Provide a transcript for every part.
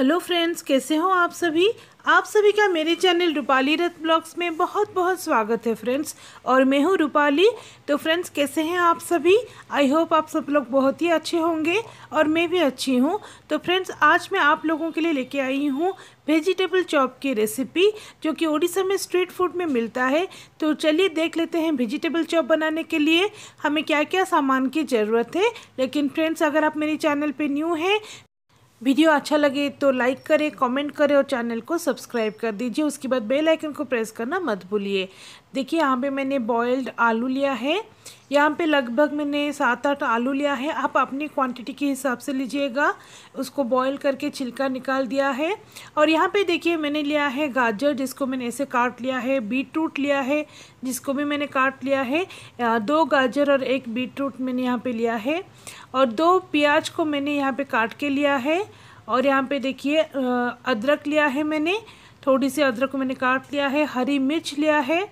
hello friends कैसे हो आप सभी आप सभी का मेरे चैनल रूपाली रथ ब्लॉग्स में बहुत बहुत स्वागत है फ्रेंड्स और मैं हूँ रूपाली तो फ्रेंड्स कैसे हैं आप सभी आई होप आप सब लोग बहुत ही अच्छे होंगे और मैं भी अच्छी हूँ तो फ्रेंड्स आज मैं आप लोगों के लिए लेके आई हूँ वेजिटेबल चॉप की रेसिपी जो कि उड़ीसा में स्ट्रीट फूड में मिलता है तो चलिए देख लेते हैं वेजिटेबल चॉप बनाने के लिए हमें क्या क्या सामान की ज़रूरत है लेकिन फ्रेंड्स अगर आप मेरे चैनल पर न्यू हैं वीडियो अच्छा लगे तो लाइक करें कमेंट करें और चैनल को सब्सक्राइब कर दीजिए उसके बाद बेल आइकन को प्रेस करना मत भूलिए देखिए यहाँ पे मैंने बॉयल्ड आलू लिया है यहाँ पे लगभग मैंने सात आठ आलू लिया है आप अपनी क्वांटिटी के हिसाब से लीजिएगा उसको बॉईल करके छिलका निकाल दिया है और यहाँ पे देखिए मैंने लिया है गाजर जिसको मैंने ऐसे काट लिया है बीटरूट लिया है जिसको भी मैंने काट लिया है दो गाजर और एक बीटरूट मैंने यहाँ पर लिया है और दो प्याज को मैंने यहाँ पर काट के लिया है और यहाँ पर देखिए अदरक लिया है मैंने थोड़ी सी अदरक को मैंने काट लिया है हरी मिर्च लिया है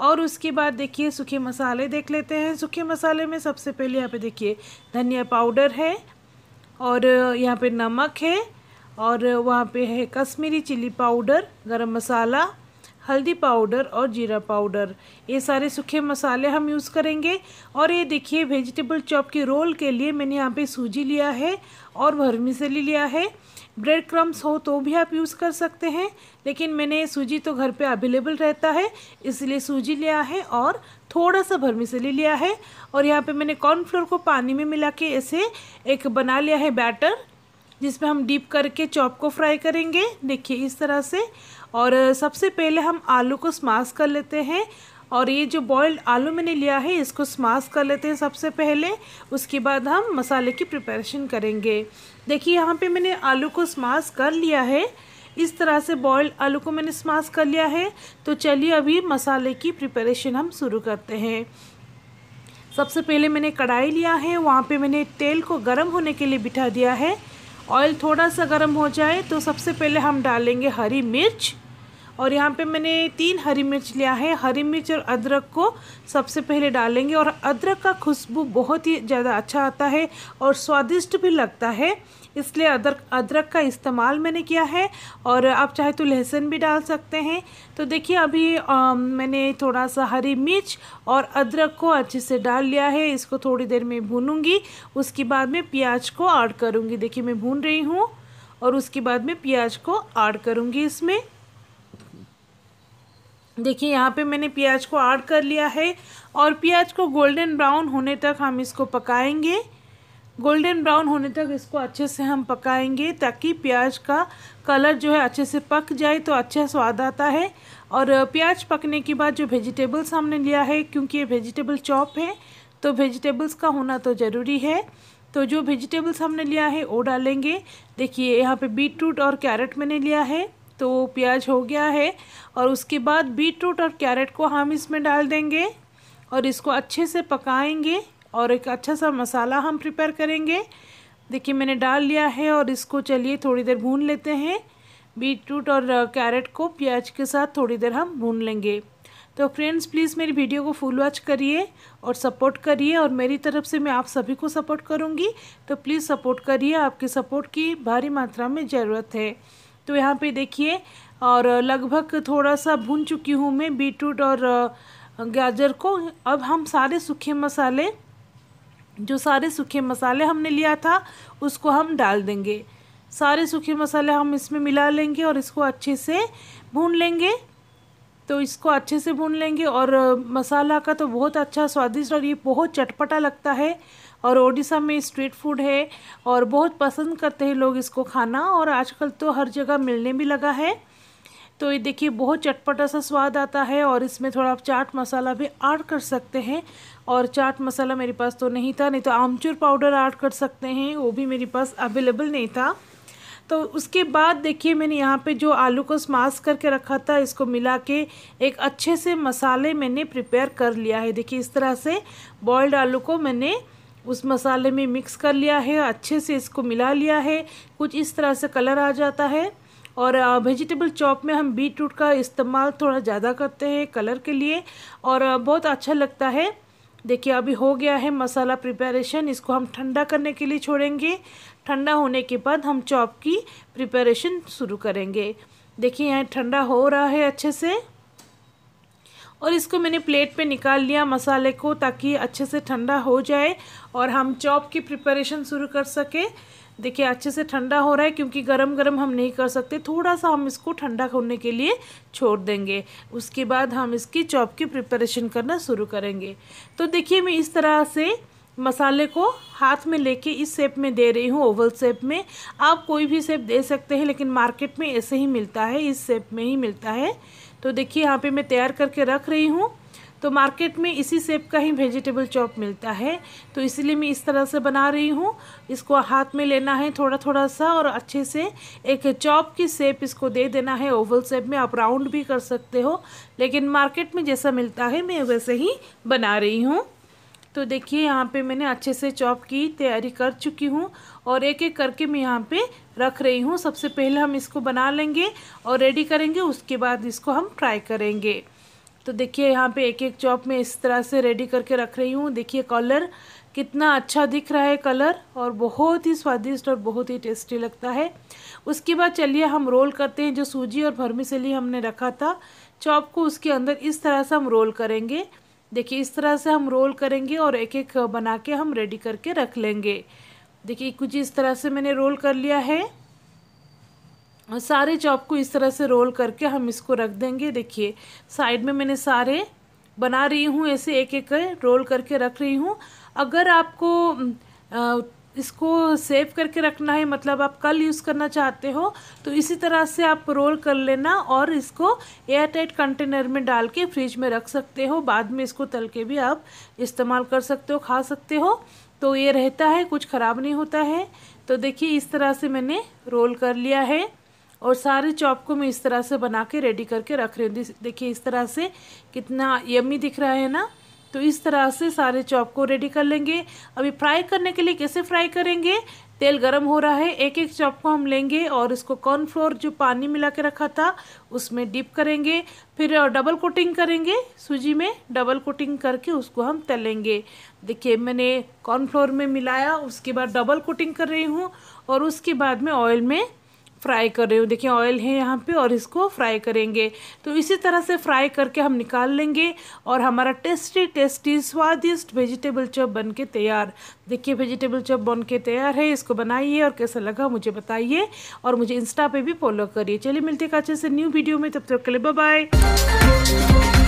और उसके बाद देखिए सूखे मसाले देख लेते हैं सूखे मसाले में सबसे पहले यहाँ पे देखिए धनिया पाउडर है और यहाँ पे नमक है और वहाँ पे है कश्मीरी चिली पाउडर गरम मसाला हल्दी पाउडर और जीरा पाउडर ये सारे सूखे मसाले हम यूज़ करेंगे और ये देखिए वेजिटेबल चॉप के रोल के लिए मैंने यहाँ पे सूजी लिया है और भरमिसली लिया है ब्रेड क्रम्स हो तो भी आप यूज़ कर सकते हैं लेकिन मैंने सूजी तो घर पे अवेलेबल रहता है इसलिए सूजी लिया है और थोड़ा सा भरमिसली लिया है और यहाँ पे मैंने कॉर्नफ्लोर को पानी में मिला के ऐसे एक बना लिया है बैटर जिसमें हम डीप करके चॉप को फ्राई करेंगे देखिए इस तरह से और सबसे पहले हम आलू को स्मास कर लेते हैं और ये जो बॉयल्ड आलू मैंने लिया है इसको स्मास कर लेते हैं सबसे पहले उसके बाद हम मसाले की प्रिपरेशन करेंगे देखिए यहाँ पे मैंने आलू को स्मास कर लिया है इस तरह से बॉयल्ड आलू को मैंने स्मास कर लिया है तो चलिए अभी मसाले की प्रिपरेशन हम शुरू करते हैं सबसे पहले मैंने कढ़ाई लिया है वहाँ पर मैंने तेल को गर्म होने के लिए बिठा दिया है ऑयल थोड़ा सा गर्म हो जाए तो सबसे पहले हम डालेंगे हरी मिर्च और यहाँ पे मैंने तीन हरी मिर्च लिया है हरी मिर्च और अदरक को सबसे पहले डालेंगे और अदरक का खुशबू बहुत ही ज़्यादा अच्छा आता है और स्वादिष्ट भी लगता है इसलिए अदरक अदरक का इस्तेमाल मैंने किया है और आप चाहे तो लहसुन भी डाल सकते हैं तो देखिए अभी आ, मैंने थोड़ा सा हरी मिर्च और अदरक को अच्छे से डाल लिया है इसको थोड़ी देर में भूनूंगी उसके बाद में प्याज को ऐड करूँगी देखिए मैं भून रही हूँ और उसके बाद में प्याज को ऐड करूँगी इसमें देखिए यहाँ पे मैंने प्याज को ऐड कर लिया है और प्याज को गोल्डन ब्राउन होने तक हम इसको पकाएंगे गोल्डन ब्राउन होने तक इसको अच्छे से हम पकाएंगे ताकि प्याज का कलर जो है अच्छे से पक जाए तो अच्छा स्वाद आता है और प्याज पकने के बाद जो वेजिटेबल्स हमने लिया है क्योंकि ये वेजिटेबल चॉप है तो वेजिटेबल्स का होना तो ज़रूरी है तो जो वेजिटेबल्स हमने लिया है वो डालेंगे देखिए यहाँ पे बीट रूट और कैरेट मैंने लिया है तो प्याज हो गया है और उसके बाद बीट रूट और कैरेट को हम इसमें डाल देंगे और इसको अच्छे से पकाएंगे और एक अच्छा सा मसाला हम प्रिपेयर करेंगे देखिए मैंने डाल लिया है और इसको चलिए थोड़ी देर भून लेते हैं बीट रूट और कैरेट को प्याज के साथ थोड़ी देर हम भून लेंगे तो फ्रेंड्स प्लीज़ मेरी वीडियो को फुल वॉच करिए और सपोर्ट करिए और मेरी तरफ से मैं आप सभी को सपोर्ट करूँगी तो प्लीज़ सपोर्ट करिए आपकी सपोर्ट की भारी मात्रा में ज़रूरत है तो यहाँ पे देखिए और लगभग थोड़ा सा भून चुकी हूँ मैं बीटरूट और गाजर को अब हम सारे सूखे मसाले जो सारे सूखे मसाले हमने लिया था उसको हम डाल देंगे सारे सूखे मसाले हम इसमें मिला लेंगे और इसको अच्छे से भून लेंगे तो इसको अच्छे से भून लेंगे और मसाला का तो बहुत अच्छा स्वादिष्ट और ये बहुत चटपटा लगता है और ओडिशा में स्ट्रीट फूड है और बहुत पसंद करते हैं लोग इसको खाना और आजकल तो हर जगह मिलने भी लगा है तो ये देखिए बहुत चटपटा सा स्वाद आता है और इसमें थोड़ा आप चाट मसाला भी ऐड कर सकते हैं और चाट मसाला मेरे पास तो नहीं था नहीं तो आमचूर पाउडर ऐड कर सकते हैं वो भी मेरे पास अवेलेबल नहीं था तो उसके बाद देखिए मैंने यहाँ पे जो आलू को स्मास करके रखा था इसको मिला के एक अच्छे से मसाले मैंने प्रिपेयर कर लिया है देखिए इस तरह से बॉयल्ड आलू को मैंने उस मसाले में मिक्स कर लिया है अच्छे से इसको मिला लिया है कुछ इस तरह से कलर आ जाता है और वेजिटेबल चॉप में हम बीट रूट का इस्तेमाल थोड़ा ज़्यादा करते हैं कलर के लिए और बहुत अच्छा लगता है देखिए अभी हो गया है मसाला प्रिपरेशन इसको हम ठंडा करने के लिए छोड़ेंगे ठंडा होने के बाद हम चॉप की प्रिपरेशन शुरू करेंगे देखिए यहाँ ठंडा हो रहा है अच्छे से और इसको मैंने प्लेट पे निकाल लिया मसाले को ताकि अच्छे से ठंडा हो जाए और हम चॉप की प्रिपरेशन शुरू कर सके देखिए अच्छे से ठंडा हो रहा है क्योंकि गरम गरम हम नहीं कर सकते थोड़ा सा हम इसको ठंडा होने के लिए छोड़ देंगे उसके बाद हम इसकी चॉप की प्रिपरेशन करना शुरू करेंगे तो देखिए मैं इस तरह से मसाले को हाथ में लेके इस शेप में दे रही हूँ ओवल शेप में आप कोई भी शेप दे सकते हैं लेकिन मार्केट में ऐसे ही मिलता है इस शेप में ही मिलता है तो देखिए यहाँ पे मैं तैयार करके रख रही हूँ तो मार्केट में इसी सेप का ही वेजिटेबल चॉप मिलता है तो इसलिए मैं इस तरह से बना रही हूँ इसको हाथ में लेना है थोड़ा थोड़ा सा और अच्छे से एक चॉप की सेप इसको दे देना है ओवल सेप में आप राउंड भी कर सकते हो लेकिन मार्केट में जैसा मिलता है मैं वैसे ही बना रही हूँ तो देखिए यहाँ पे मैंने अच्छे से चॉप की तैयारी कर चुकी हूँ और एक एक करके मैं यहाँ पे रख रही हूँ सबसे पहले हम इसको बना लेंगे और रेडी करेंगे उसके बाद इसको हम फ्राई करेंगे तो देखिए यहाँ पे एक एक चॉप में इस तरह से रेडी करके रख रही हूँ देखिए कलर कितना अच्छा दिख रहा है कलर और बहुत ही स्वादिष्ट और बहुत ही टेस्टी लगता है उसके बाद चलिए हम रोल करते हैं जो सूजी और भरमी से लिए हमने रखा था चॉप को उसके अंदर इस तरह से हम रोल करेंगे देखिए इस तरह से हम रोल करेंगे और एक एक बना के हम रेडी करके रख लेंगे देखिए कुछ इस तरह से मैंने रोल कर लिया है और सारे चॉप को इस तरह से रोल करके हम इसको रख देंगे देखिए साइड में मैंने सारे बना रही हूँ ऐसे एक एक रोल करके रख रही हूँ अगर आपको आ, इसको सेव करके रखना है मतलब आप कल यूज़ करना चाहते हो तो इसी तरह से आप रोल कर लेना और इसको एयर टाइट कंटेनर में डाल के फ्रिज में रख सकते हो बाद में इसको तल के भी आप इस्तेमाल कर सकते हो खा सकते हो तो ये रहता है कुछ ख़राब नहीं होता है तो देखिए इस तरह से मैंने रोल कर लिया है और सारे चॉप को मैं इस तरह से बना के रेडी करके रख रही हूँ देखिए इस तरह से कितना यमी दिख रहा है ना तो इस तरह से सारे चॉप को रेडी कर लेंगे अभी फ्राई करने के लिए कैसे फ्राई करेंगे तेल गरम हो रहा है एक एक चॉप को हम लेंगे और इसको कॉर्नफ्लोर जो पानी मिला के रखा था उसमें डिप करेंगे फिर डबल कोटिंग करेंगे सूजी में डबल कोटिंग करके उसको हम तलेंगे देखिए मैंने कॉर्नफ्लोर में मिलाया उसके बाद डबल कोटिंग कर रही हूँ और उसके बाद में ऑयल में फ्राई कर रही हूँ देखिए ऑयल है यहाँ पे और इसको फ्राई करेंगे तो इसी तरह से फ्राई करके हम निकाल लेंगे और हमारा टेस्टी टेस्टी स्वादिष्ट वेजिटेबल चॉप बन के तैयार देखिए वेजिटेबल चॉप बन के तैयार है इसको बनाइए और कैसा लगा मुझे बताइए और मुझे इंस्टा पे भी फॉलो करिए चलिए मिलते हैं अच्छे से न्यू वीडियो में तब तक के लिए बाय